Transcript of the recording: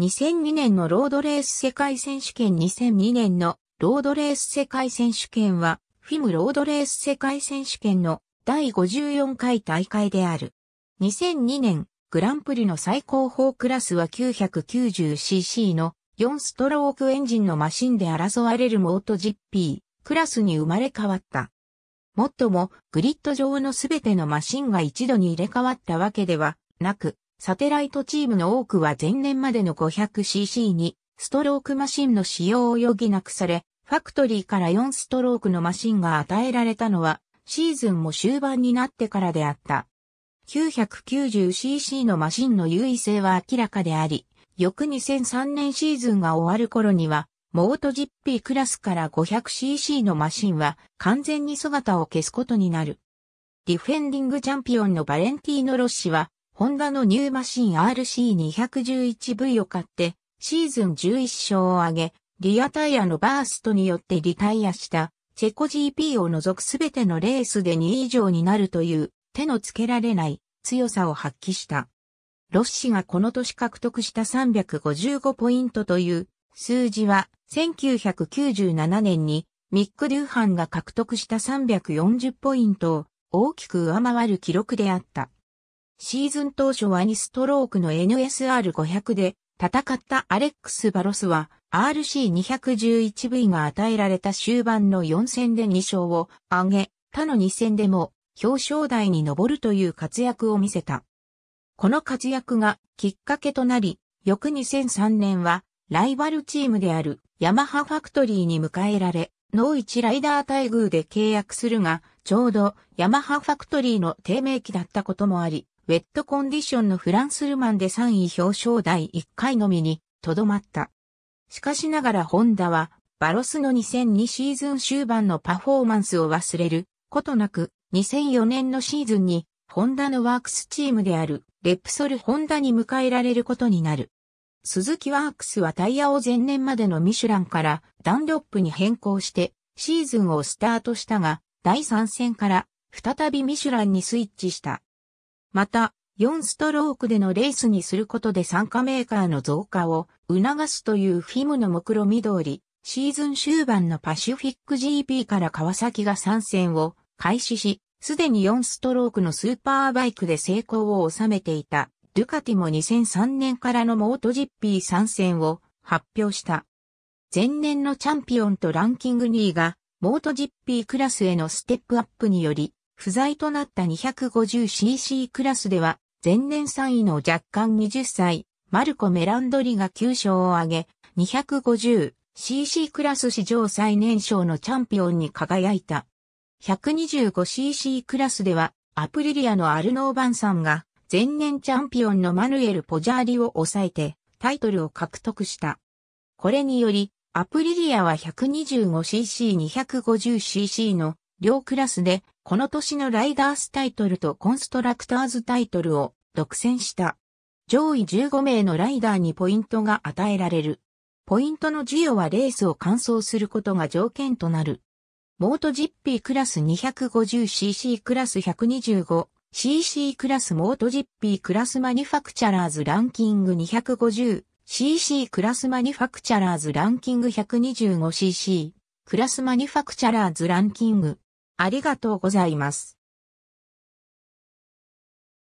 2002年のロードレース世界選手権2002年のロードレース世界選手権は、フィムロードレース世界選手権の第54回大会である。2002年、グランプリの最高峰クラスは 990cc の4ストロークエンジンのマシンで争われるモート GP クラスに生まれ変わった。もっとも、グリッド上のすべてのマシンが一度に入れ替わったわけではなく、サテライトチームの多くは前年までの 500cc にストロークマシンの使用を余儀なくされ、ファクトリーから4ストロークのマシンが与えられたのは、シーズンも終盤になってからであった。990cc のマシンの優位性は明らかであり、翌2003年シーズンが終わる頃には、モート GP クラスから 500cc のマシンは完全に姿を消すことになる。ディフェンディングチャンピオンのバレンティーノ・ロッシはホンダのニューマシン RC211V を買って、シーズン11勝を挙げ、リアタイヤのバーストによってリタイアした、チェコ GP を除くすべてのレースで2位以上になるという、手のつけられない強さを発揮した。ロッシがこの年獲得した355ポイントという数字は1997年にミック・デューハンが獲得した340ポイントを大きく上回る記録であった。シーズン当初は2ストロークの NSR500 で戦ったアレックス・バロスは RC211V が与えられた終盤の4戦で2勝を挙げ、他の2戦でも表彰台に上るという活躍を見せた。この活躍がきっかけとなり、翌2003年はライバルチームであるヤマハファクトリーに迎えられ、ノーイチライダー待遇で契約するが、ちょうどヤマハファクトリーの低迷期だったこともあり、ウェットコンディションのフランスルマンで3位表彰台1回のみにとどまった。しかしながらホンダはバロスの2002シーズン終盤のパフォーマンスを忘れることなく2004年のシーズンにホンダのワークスチームであるレプソルホンダに迎えられることになる。鈴木ワークスはタイヤを前年までのミシュランからダンロップに変更してシーズンをスタートしたが第3戦から再びミシュランにスイッチした。また、4ストロークでのレースにすることで参加メーカーの増加を促すというフィムの目論み通り、シーズン終盤のパシフィック GP から川崎が参戦を開始し、すでに4ストロークのスーパーバイクで成功を収めていた、ドゥカティも2003年からのモート GP 参戦を発表した。前年のチャンピオンとランキング2位が、モート GP クラスへのステップアップにより、不在となった 250cc クラスでは、前年3位の若干20歳、マルコ・メランドリが9勝を挙げ、250cc クラス史上最年少のチャンピオンに輝いた。125cc クラスでは、アプリリアのアルノー・バンさんが、前年チャンピオンのマヌエル・ポジャーリを抑えて、タイトルを獲得した。これにより、アプリリアは 125cc、250cc の両クラスでこの年のライダースタイトルとコンストラクターズタイトルを独占した。上位15名のライダーにポイントが与えられる。ポイントの授与はレースを完走することが条件となる。モートジッピークラス 250cc クラス 125cc クラスモートジッピークラスマニュファクチャラーズランキング 250cc クラスマニュファクチャラーズランキング 125cc クラスマニュファクチャラーズランキングありがとうございます。